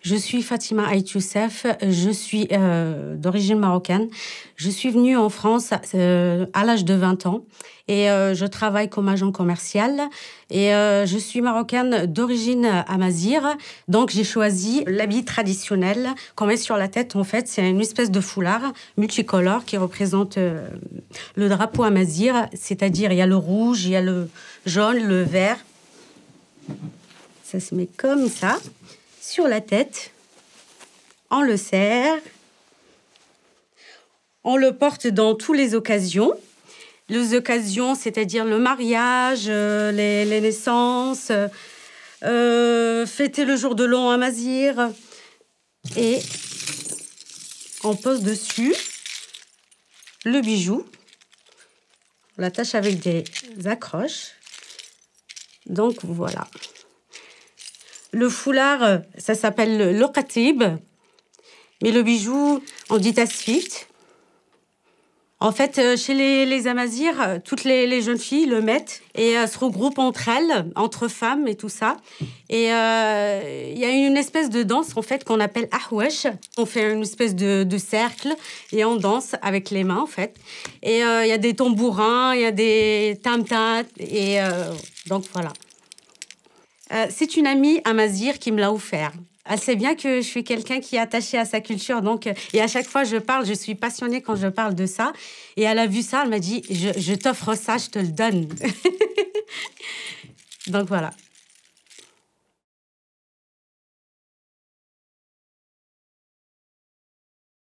Je suis Fatima Youssef, je suis euh, d'origine marocaine. Je suis venue en France euh, à l'âge de 20 ans et euh, je travaille comme agent commercial. Et je suis marocaine d'origine amazir, donc j'ai choisi l'habit traditionnel qu'on met sur la tête. En fait, c'est une espèce de foulard multicolore qui représente le drapeau amazir, c'est-à-dire il y a le rouge, il y a le jaune, le vert. Ça se met comme ça sur la tête, on le serre, on le porte dans toutes les occasions. Les occasions, c'est-à-dire le mariage, euh, les, naissances, euh, fêter le jour de l'an à Mazir. Et on pose dessus le bijou. On l'attache avec des accroches. Donc voilà le foulard, euh, ça s'appelle le mais le bijou, on dit tasfit. En fait, euh, chez les, Amazirs, euh, toutes les, jeunes filles le mettent et se regroupent entre elles, entre femmes et tout ça. Et il y a une espèce de danse en fait qu'on appelle ahwesh. On fait une espèce de, cercle et on danse avec les mains en fait. Et il y a des tambourins, il y a des tam-tam et donc voilà. Euh, c'est une amie, Amazir, qui me l'a offert. Elle sait bien que je suis quelqu'un qui est attaché à sa culture. Donc, euh, et à chaque fois je parle, je suis passionnée quand je parle de ça. Et elle a vu ça, elle m'a dit je t'offre ça, je te le donne. donc voilà.